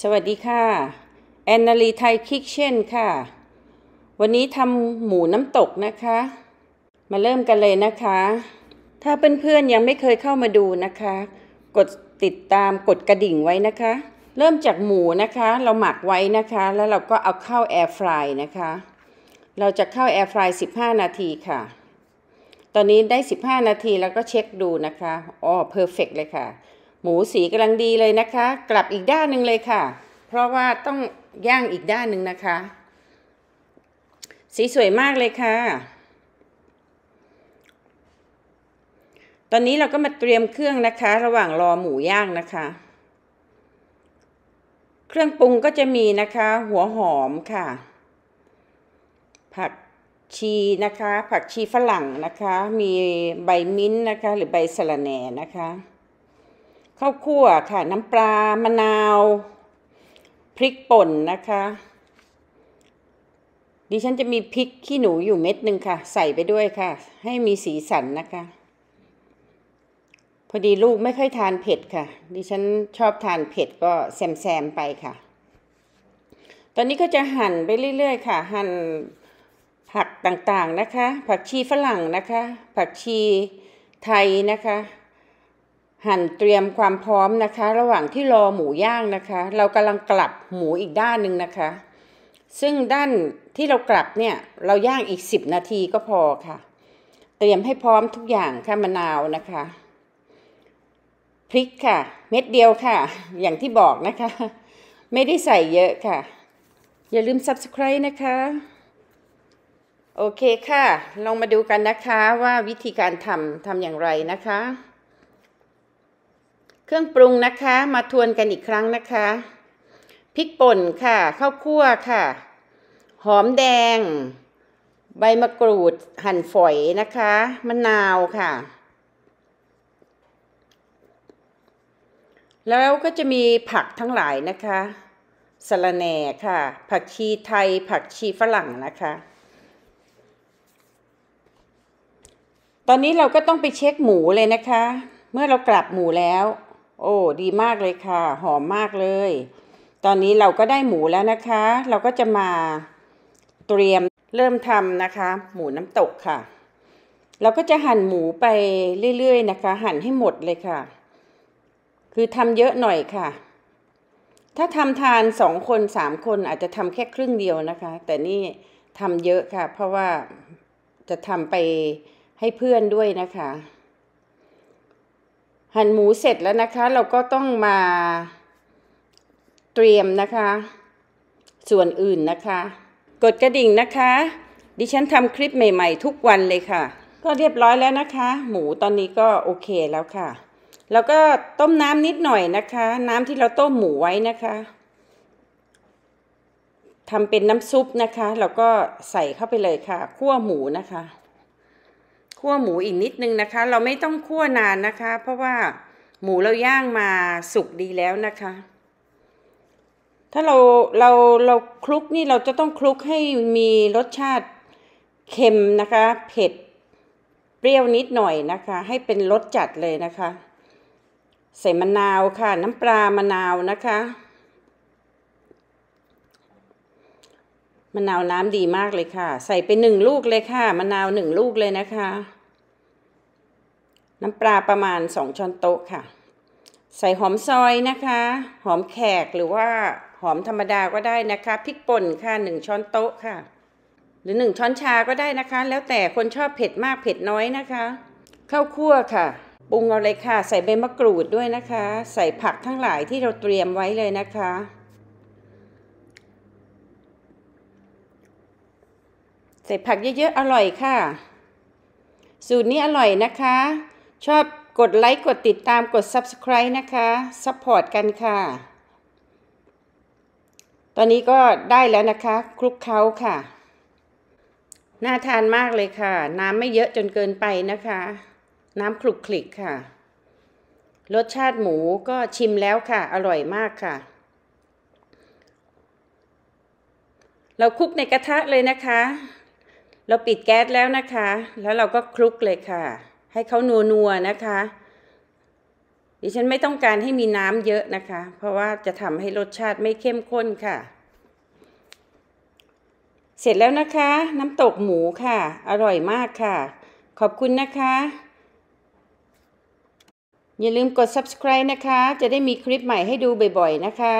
สวัสดีค่ะแอนนาลีไทยคิกเช่นค่ะวันนี้ทำหมูน้ำตกนะคะ มาเริ่มกันเลยนะคะ ถ้าเพื่อนๆยังไม่เคยเข้ามาดูนะคะ กดติดตามกดกระดิ่งไว้นะคะ เริ่มจากหมูนะคะ เราหมักไว้นะคะ แล้วเราก็เอาเข้าแอร์ฟรายนะคะเราจะเข้าแอร์ฟรายสิบห้านาทีค่ะ ตอนนี้ได้สิบห้านาทีแล้วก็เช็คดูนะคะอ๋อเพอร์เฟกเลยค่ะหมูสีกำลังดีเลยนะคะ กลับอีกด้านหนึ่งเลยค่ะ เพราะว่าต้องย่างอีกด้านหนึ่งนะคะ สีสวยมากเลยค่ะ ตอนนี้เราก็มาเตรียมเครื่องนะคะระหว่างรอหมูย่างนะคะ เครื่องปรุงก็จะมีนะคะ หัวหอมค่ะ ผักชีนะคะ ผักชีฝรั่งนะคะ มีใบมิ้นนะคะ หรือใบสะระแหน่นะคะข้าวคั่วค่ะ น้ำปลามะนาวพริกป่นนะคะดิฉันจะมีพริกขี้หนูอยู่เม็ดหนึ่งค่ะ ใส่ไปด้วยค่ะ ให้มีสีสันนะคะ พอดีลูกไม่ค่อยทานเผ็ดค่ะ ดิฉันชอบทานเผ็ดก็แซมๆไปค่ะ ตอนนี้ก็จะหั่นไปเรื่อยๆค่ะ หั่นผักต่างๆนะคะ ผักชีฝรั่งนะคะ ผักชีไทยนะคะหั่นเตรียมความพร้อมนะคะ ระหว่างที่รอหมูย่างนะคะ เรากำลังกลับหมูอีกด้านหนึ่งนะคะ ซึ่งด้านที่เรากลับเนี่ยเราย่างอีก 10 นาทีก็พอค่ะ เตรียมให้พร้อมทุกอย่างค่ะมะนาวนะคะพริกค่ะเม็ดเดียวค่ะ อย่างที่บอกนะคะ ไม่ได้ใส่เยอะค่ะ อย่าลืม subscribe นะคะโอเคค่ะ ลองมาดูกันนะคะว่าวิธีการทำทำอย่างไรนะคะเครื่องปรุงนะคะมาทวนกันอีกครั้งนะคะพริกป่นค่ะข้าวคั่วค่ะหอมแดง ใบมะกรูดหั่นฝอยนะคะมะนาวค่ะ แล้วก็จะมีผักทั้งหลายนะคะสะระแหน่ค่ะ ผักชีไทยผักชีฝรั่งนะคะ ตอนนี้เราก็ต้องไปเช็คหมูเลยนะคะ เมื่อเรากลับหมูแล้วโอ้ดีมากเลยค่ะ หอมมากเลย ตอนนี้เราก็ได้หมูแล้วนะคะ เราก็จะมาเตรียมเริ่มทำนะคะ หมูน้ำตกค่ะ เราก็จะหั่นหมูไปเรื่อยๆนะคะ หั่นให้หมดเลยค่ะ คือทำเยอะหน่อยค่ะ ถ้าทำทานสองคนสามคนอาจจะทำแค่ครึ่งเดียวนะคะ แต่นี่ทำเยอะค่ะ เพราะว่าจะทำไปให้เพื่อนด้วยนะคะหั่นหมูเสร็จแล้วนะคะ เราก็ต้องมาเตรียมนะคะ ส่วนอื่นนะคะ กดกระดิ่งนะคะ ดิฉันทำคลิปใหม่ๆ ทุกวันเลยค่ะ ก็เรียบร้อยแล้วนะคะ หมูตอนนี้ก็โอเคแล้วค่ะแล้วก็ต้มน้ำนิดหน่อยนะคะ น้ำที่เราต้มหมูไว้นะคะทำเป็นน้ำซุปนะคะเราก็ใส่เข้าไปเลยค่ะคั่วหมูนะคะคั่วหมูอีกนิดนึงนะคะ เราไม่ต้องคั่วนานนะคะ เพราะว่าหมูเราย่างมาสุกดีแล้วนะคะ ถ้าเราเราเราคลุกนี่เราจะต้องคลุกให้มีรสชาติเค็มนะคะ เผ็ด เปรี้ยวนิดหน่อยนะคะ ให้เป็นรสจัดเลยนะคะ ใส่มะนาวค่ะ น้ำปลามะนาวนะคะมะนาวน้ำดีมากเลยค่ะ ใส่ไปหนึ่งลูกเลยค่ะมะนาวหนึ่งลูกเลยนะคะ น้ำปลาประมาณสองช้อนโต๊ะค่ะ ใส่หอมซอยนะคะ หอมแขกหรือว่าหอมธรรมดาก็ได้นะคะพริกป่นค่ะหนึ่งช้อนโต๊ะค่ะ หรือหนึ่งช้อนชาก็ได้นะคะ แล้วแต่คนชอบเผ็ดมากเผ็ดน้อยนะคะข้าวคั่วค่ะปรุงเอาเลยค่ะ ใส่ใบมะกรูดด้วยนะคะ ใส่ผักทั้งหลายที่เราเตรียมไว้เลยนะคะใส่ผักเยอะๆ อร่อยค่ะ สูตรนี้อร่อยนะคะ ชอบกดไลค์กดติดตามกด subscribe นะคะซัพพอร์ตกันค่ะ ตอนนี้ก็ได้แล้วนะคะ คลุกเคล้าค่ะ น่าทานมากเลยค่ะ น้ำไม่เยอะจนเกินไปนะคะ น้ำคลุกคลิกค่ะ รสชาติหมูก็ชิมแล้วค่ะ อร่อยมากค่ะ เราคลุกในกระทะเลยนะคะเราปิดแก๊สแล้วนะคะ แล้วเราก็คลุกเลยค่ะ ให้เขานัวนัวนะคะ ดิฉันไม่ต้องการให้มีน้ำเยอะนะคะ เพราะว่าจะทำให้รสชาติไม่เข้มข้นค่ะ เสร็จแล้วนะคะ น้ำตกหมูค่ะ อร่อยมากค่ะ ขอบคุณนะคะ อย่าลืมกด subscribe นะคะ จะได้มีคลิปใหม่ให้ดูบ่อยๆนะคะ